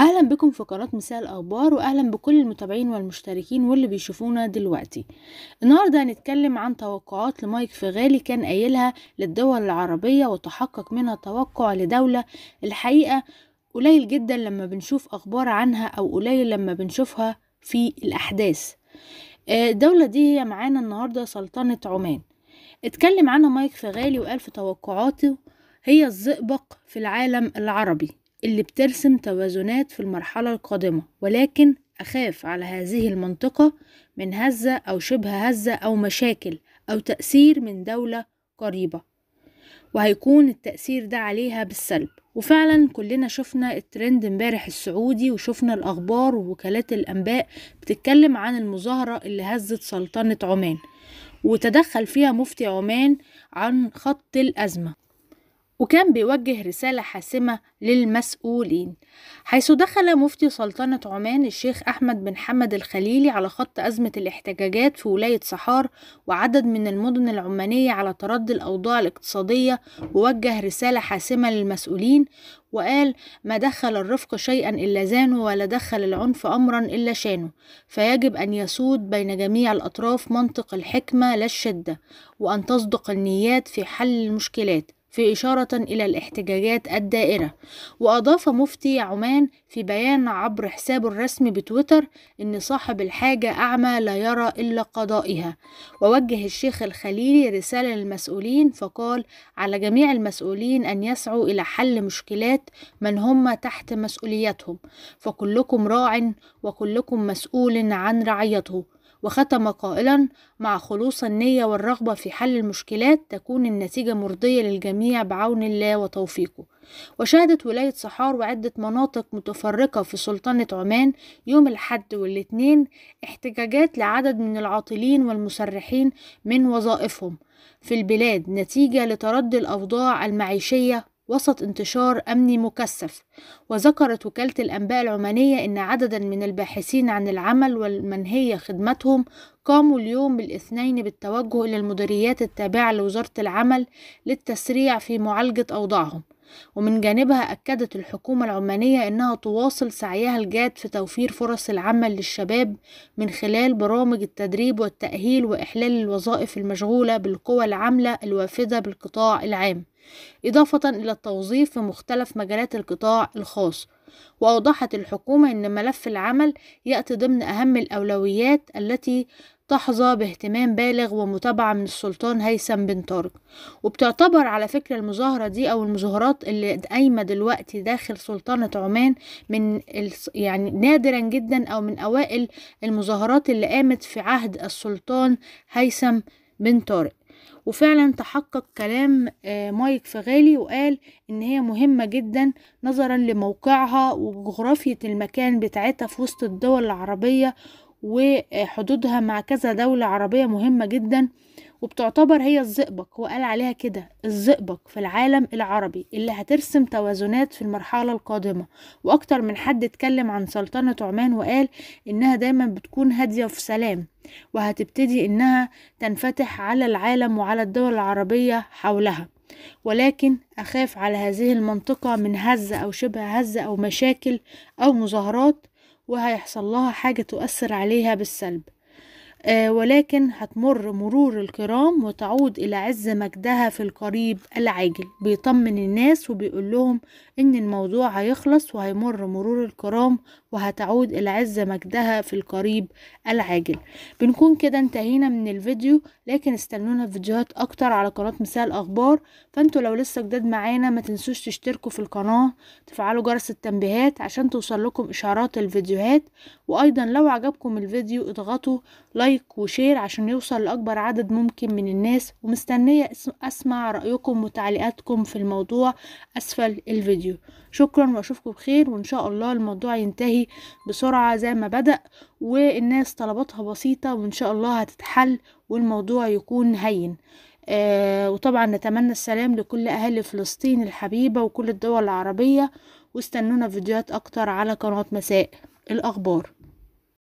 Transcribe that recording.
اهلا بكم في قناه مساء الاخبار واهلا بكل المتابعين والمشتركين واللي بيشوفونا دلوقتي النهارده هنتكلم عن توقعات لمايك فغالي كان قايلها للدول العربيه وتحقق منها توقع لدوله الحقيقه قليل جدا لما بنشوف اخبار عنها او قليل لما بنشوفها في الاحداث آه، الدولة دي هي معانا النهاردة سلطنة عمان اتكلم عنها مايك فغالي وقال في توقعاته هي الزئبق في العالم العربي اللي بترسم توازنات في المرحلة القادمة ولكن أخاف على هذه المنطقة من هزة أو شبه هزة أو مشاكل أو تأثير من دولة قريبة وهيكون التأثير ده عليها بالسلب وفعلا كلنا شفنا الترند امبارح السعودي وشفنا الأخبار ووكالات الأنباء بتتكلم عن المظاهرة اللي هزت سلطنة عمان وتدخل فيها مفتي عمان عن خط الأزمة وكان بيوجه رسالة حاسمة للمسؤولين حيث دخل مفتي سلطنة عمان الشيخ أحمد بن حمد الخليلي على خط أزمة الاحتجاجات في ولاية صحار وعدد من المدن العمانية على تردي الأوضاع الاقتصادية ووجه رسالة حاسمة للمسؤولين وقال ما دخل الرفق شيئا إلا زانه ولا دخل العنف أمرا إلا شانه فيجب أن يسود بين جميع الأطراف منطق الحكمة لا الشدة وأن تصدق النيات في حل المشكلات في إشارة إلى الاحتجاجات الدائرة وأضاف مفتي عمان في بيان عبر حسابه الرسمي بتويتر إن صاحب الحاجة أعمى لا يرى إلا قضائها ووجه الشيخ الخليلي رسالة للمسؤولين فقال على جميع المسؤولين أن يسعوا إلى حل مشكلات من هم تحت مسؤوليتهم فكلكم راع وكلكم مسؤول عن رعيته وختم قائلا مع خلوص النية والرغبة في حل المشكلات تكون النتيجة مرضية للجميع بعون الله وتوفيقه وشهدت ولاية صحار وعدة مناطق متفرقة في سلطنة عمان يوم الحد والاثنين احتجاجات لعدد من العاطلين والمسرحين من وظائفهم في البلاد نتيجة لتردي الأوضاع المعيشية وسط انتشار أمني مكثف وذكرت وكالة الأنباء العمانية أن عددا من الباحثين عن العمل والمنهية خدمتهم قاموا اليوم الاثنين بالتوجه إلى المديريات التابعة لوزارة العمل للتسريع في معالجة أوضاعهم ومن جانبها أكدت الحكومة العمانية أنها تواصل سعيها الجاد في توفير فرص العمل للشباب من خلال برامج التدريب والتأهيل وإحلال الوظائف المشغولة بالقوى العاملة الوافدة بالقطاع العام إضافة إلى التوظيف في مختلف مجالات القطاع الخاص وأوضحت الحكومة أن ملف العمل يأتي ضمن أهم الأولويات التي تحظى باهتمام بالغ ومتابعة من السلطان هيثم بن طارق وبتعتبر على فكرة المظاهرة دي أو المظاهرات اللي قايمة دلوقتي داخل سلطنة عمان من يعني نادرا جدا أو من أوائل المظاهرات اللي قامت في عهد السلطان هيثم بن طارق وفعلا تحقق كلام آه، مايك فغالي وقال ان هي مهمة جدا نظرا لموقعها وجغرافية المكان بتاعتها في وسط الدول العربية وحدودها مع كذا دولة عربية مهمة جدا وبتعتبر هي الزئبق هو قال عليها كده الزئبق في العالم العربي اللي هترسم توازنات في المرحلة القادمة وأكتر من حد اتكلم عن سلطنة عمان وقال إنها دايما بتكون هادية في سلام وهتبتدي إنها تنفتح على العالم وعلى الدول العربية حولها ولكن أخاف على هذه المنطقة من هزة أو شبه هزة أو مشاكل أو مظاهرات وهيحصل لها حاجة تؤثر عليها بالسلب آه، ولكن هتمر مرور الكرام وتعود إلى عز مجدها في القريب العاجل بيطمن الناس وبيقول لهم إن الموضوع هيخلص وهيمر مرور الكرام وهتعود العزة مجدها في القريب العاجل بنكون كده انتهينا من الفيديو لكن استنونا في فيديوهات اكتر على قناة مساء اخبار فانتوا لو لسه جداد معانا ما تنسوش تشتركوا في القناة تفعلوا جرس التنبيهات عشان توصل لكم اشعارات الفيديوهات وايضا لو عجبكم الفيديو اضغطوا لايك وشير عشان يوصل لاكبر عدد ممكن من الناس ومستنية اسمع رأيكم وتعليقاتكم في الموضوع اسفل الفيديو شكرا واشوفكم بخير وان شاء الله الموضوع ينتهي بسرعة زي ما بدأ والناس طلباتها بسيطة وإن شاء الله هتتحل والموضوع يكون هين آه وطبعا نتمنى السلام لكل أهل فلسطين الحبيبة وكل الدول العربية واستنونا فيديوهات أكتر على قناة مساء الأخبار